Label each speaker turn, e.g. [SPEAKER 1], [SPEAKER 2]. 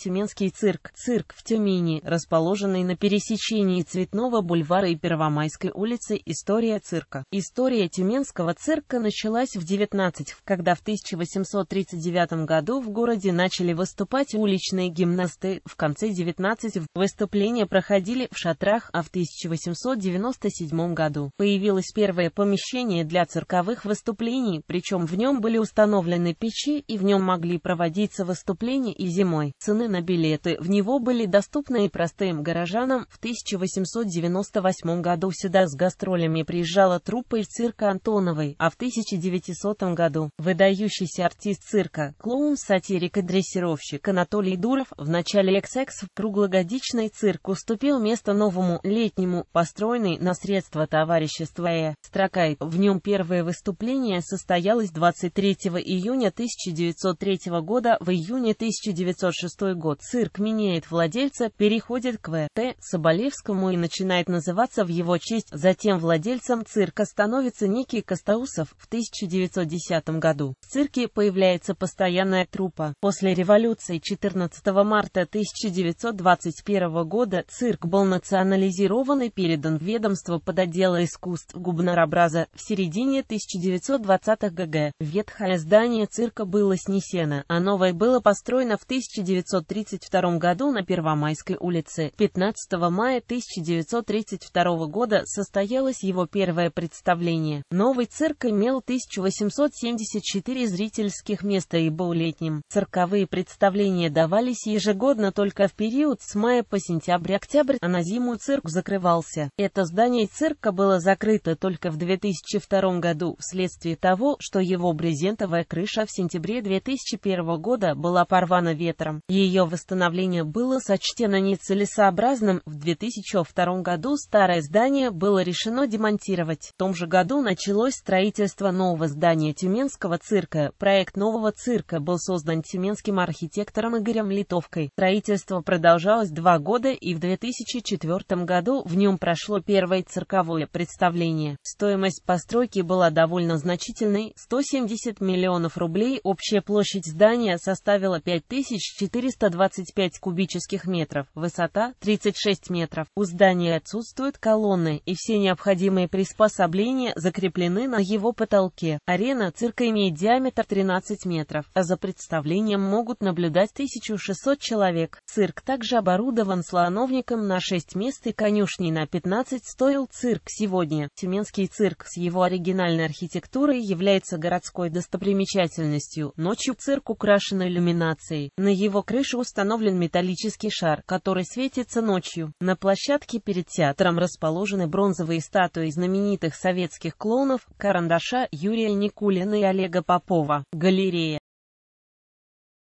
[SPEAKER 1] Тюменский цирк. Цирк в Тюмени, расположенный на пересечении Цветного бульвара и Первомайской улицы. История цирка. История Тюменского цирка началась в 19 когда в 1839 году в городе начали выступать уличные гимнасты. В конце 19 выступления проходили в шатрах, а в 1897 году появилось первое помещение для цирковых выступлений, причем в нем были установлены печи и в нем могли проводиться выступления и зимой. Цены на билеты в него были доступны и простым горожанам. В 1898 году сюда с гастролями приезжала труппа из цирка Антоновой, а в 1900 году выдающийся артист цирка, клоун, сатирик и дрессировщик Анатолий Дуров в начале XX в круглогодичный цирк уступил место новому, летнему, построенный на средства товарищества Э. Строкай. В нем первое выступление состоялось 23 июня 1903 года, в июне 1906 год цирк меняет владельца, переходит к В.Т. Соболевскому и начинает называться в его честь, затем владельцем цирка становится некий Костаусов в 1910 году. В цирке появляется постоянная труппа. После революции 14 марта 1921 года цирк был национализирован и передан в ведомство отдел искусств Губнаробраза в середине 1920-х ГГ. Ветхое здание цирка было снесено, а новое было построено в 1900 1932 году на Первомайской улице. 15 мая 1932 года состоялось его первое представление. Новый цирк имел 1874 зрительских места и был летним. Цирковые представления давались ежегодно только в период с мая по сентябрь-октябрь, а на зиму цирк закрывался. Это здание цирка было закрыто только в 2002 году вследствие того, что его брезентовая крыша в сентябре 2001 года была порвана ветром. Ее ее восстановления было сочтено нецелесообразным, в 2002 году старое здание было решено демонтировать. В том же году началось строительство нового здания Тюменского цирка. Проект нового цирка был создан тюменским архитектором Игорем Литовкой. Строительство продолжалось два года и в 2004 году в нем прошло первое цирковое представление. Стоимость постройки была довольно значительной – 170 миллионов рублей, общая площадь здания составила 5400 325 кубических метров, высота 36 метров. У здания отсутствуют колонны, и все необходимые приспособления закреплены на его потолке. Арена цирка имеет диаметр 13 метров, а за представлением могут наблюдать 1600 человек. Цирк также оборудован слоновником на 6 мест и конюшней на 15 стоил цирк сегодня. Тюменский цирк с его оригинальной архитектурой является городской достопримечательностью. Ночью цирк украшен иллюминацией. На его крышу установлен металлический шар, который светится ночью. На площадке перед театром расположены бронзовые статуи знаменитых советских клоунов Карандаша Юрия Никулина и Олега Попова. Галерея